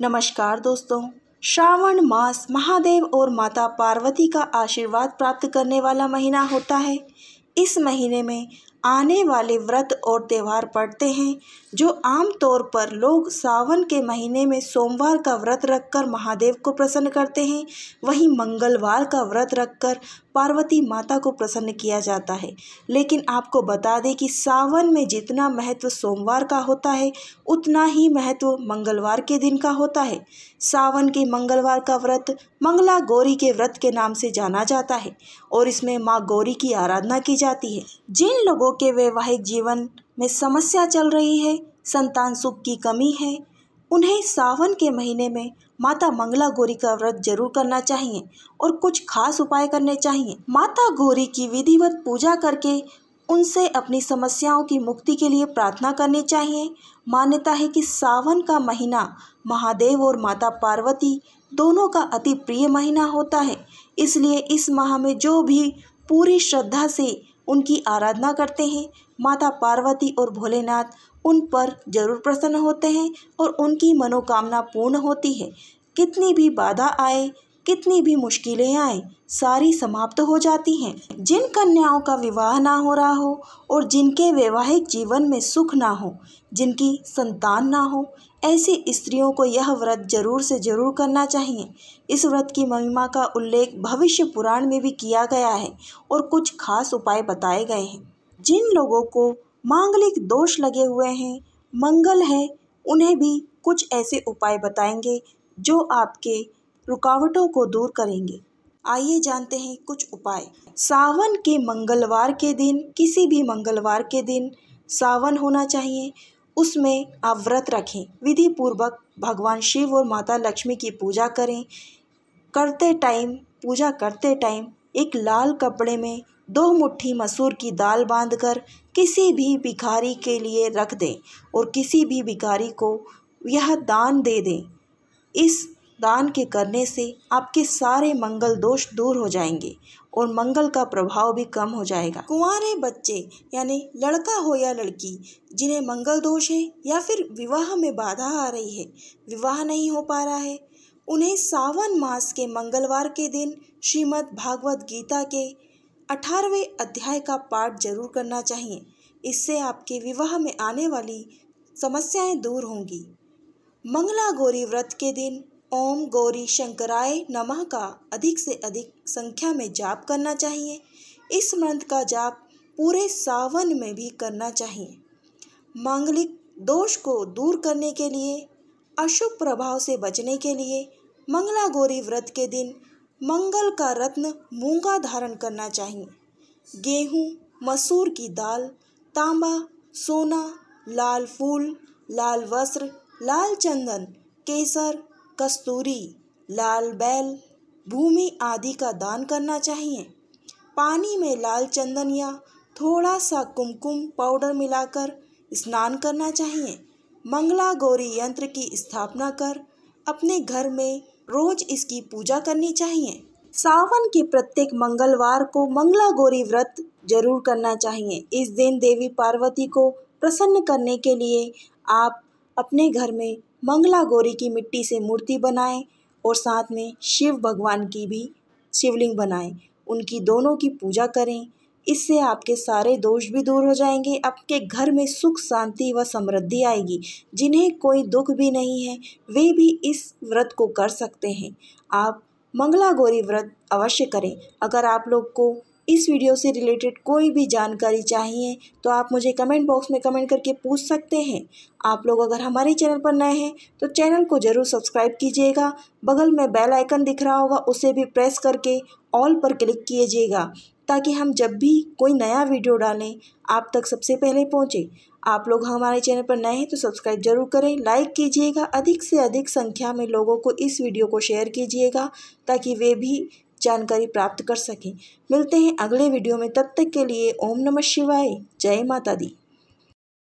नमस्कार दोस्तों श्रावण मास महादेव और माता पार्वती का आशीर्वाद प्राप्त करने वाला महीना होता है इस महीने में आने वाले व्रत और त्यौहार पड़ते हैं जो आम तौर पर लोग सावन के महीने में सोमवार का व्रत रखकर महादेव को प्रसन्न करते हैं वहीं मंगलवार का व्रत रखकर पार्वती माता को प्रसन्न किया जाता है लेकिन आपको बता दें कि सावन में जितना महत्व सोमवार का होता है उतना ही महत्व मंगलवार के दिन का होता है सावन के मंगलवार का व्रत मंगला गौरी के व्रत के नाम से जाना जाता है और इसमें माँ गौरी की आराधना की जाती है जिन लोगों लोगों के वैवाहिक जीवन में समस्या चल रही है संतान सुख की कमी है उन्हें सावन के महीने में माता मंगला गौरी का व्रत जरूर करना चाहिए और कुछ खास उपाय करने चाहिए माता गौरी की विधिवत पूजा करके उनसे अपनी समस्याओं की मुक्ति के लिए प्रार्थना करनी चाहिए मान्यता है कि सावन का महीना महादेव और माता पार्वती दोनों का अति प्रिय महीना होता है इसलिए इस माह में जो भी पूरी श्रद्धा से उनकी आराधना करते हैं माता पार्वती और भोलेनाथ उन पर जरूर प्रसन्न होते हैं और उनकी मनोकामना पूर्ण होती है कितनी भी बाधा आए कितनी भी मुश्किलें आए सारी समाप्त हो जाती हैं जिन कन्याओं का विवाह ना हो रहा हो और जिनके वैवाहिक जीवन में सुख ना हो जिनकी संतान ना हो ऐसी स्त्रियों को यह व्रत जरूर से जरूर करना चाहिए इस व्रत की महिमा का उल्लेख भविष्य पुराण में भी किया गया है और कुछ खास उपाय बताए गए हैं जिन लोगों को मांगलिक दोष लगे हुए हैं मंगल है उन्हें भी कुछ ऐसे उपाय बताएंगे जो आपके रुकावटों को दूर करेंगे आइए जानते हैं कुछ उपाय सावन के मंगलवार के दिन किसी भी मंगलवार के दिन सावन होना चाहिए उसमें आप व्रत रखें विधि पूर्वक भगवान शिव और माता लक्ष्मी की पूजा करें करते टाइम पूजा करते टाइम एक लाल कपड़े में दो मुट्ठी मसूर की दाल बांधकर किसी भी भिखारी के लिए रख दें और किसी भी भिखारी को यह दान दे दें इस दान के करने से आपके सारे मंगल दोष दूर हो जाएंगे और मंगल का प्रभाव भी कम हो जाएगा कुंवारे बच्चे यानी लड़का हो या लड़की जिन्हें मंगल दोष है या फिर विवाह में बाधा आ रही है विवाह नहीं हो पा रहा है उन्हें सावन मास के मंगलवार के दिन श्रीमद् भागवत गीता के अठारहवें अध्याय का पाठ जरूर करना चाहिए इससे आपके विवाह में आने वाली समस्याएं दूर होंगी मंगला गौरी व्रत के दिन ओम गौरी शंकराय नमः का अधिक से अधिक संख्या में जाप करना चाहिए इस मंत्र का जाप पूरे सावन में भी करना चाहिए मांगलिक दोष को दूर करने के लिए अशुभ प्रभाव से बचने के लिए मंगला गौरी व्रत के दिन मंगल का रत्न मूंगा धारण करना चाहिए गेहूँ मसूर की दाल तांबा सोना लाल फूल लाल वस्त्र लाल चंदन केसर कस्तूरी लाल बैल भूमि आदि का दान करना चाहिए पानी में लाल चंदन या थोड़ा सा कुमकुम पाउडर मिलाकर स्नान करना चाहिए मंगला गौरी यंत्र की स्थापना कर अपने घर में रोज इसकी पूजा करनी चाहिए सावन के प्रत्येक मंगलवार को मंगला गौरी व्रत जरूर करना चाहिए इस दिन देवी पार्वती को प्रसन्न करने के लिए आप अपने घर में मंगला गौरी की मिट्टी से मूर्ति बनाएं और साथ में शिव भगवान की भी शिवलिंग बनाएं उनकी दोनों की पूजा करें इससे आपके सारे दोष भी दूर हो जाएंगे आपके घर में सुख शांति व समृद्धि आएगी जिन्हें कोई दुख भी नहीं है वे भी इस व्रत को कर सकते हैं आप मंगला गौरी व्रत अवश्य करें अगर आप लोग को इस वीडियो से रिलेटेड कोई भी जानकारी चाहिए तो आप मुझे कमेंट बॉक्स में कमेंट करके पूछ सकते हैं आप लोग अगर हमारे चैनल पर नए हैं तो चैनल को ज़रूर सब्सक्राइब कीजिएगा बगल में बेल आइकन दिख रहा होगा उसे भी प्रेस करके ऑल पर क्लिक कीजिएगा ताकि हम जब भी कोई नया वीडियो डालें आप तक सबसे पहले पहुँचे आप लोग हमारे चैनल पर नए हैं तो सब्सक्राइब जरूर करें लाइक कीजिएगा अधिक से अधिक संख्या में लोगों को इस वीडियो को शेयर कीजिएगा ताकि वे भी जानकारी प्राप्त कर सकें मिलते हैं अगले वीडियो में तब तक के लिए ओम नमः शिवाय जय माता दी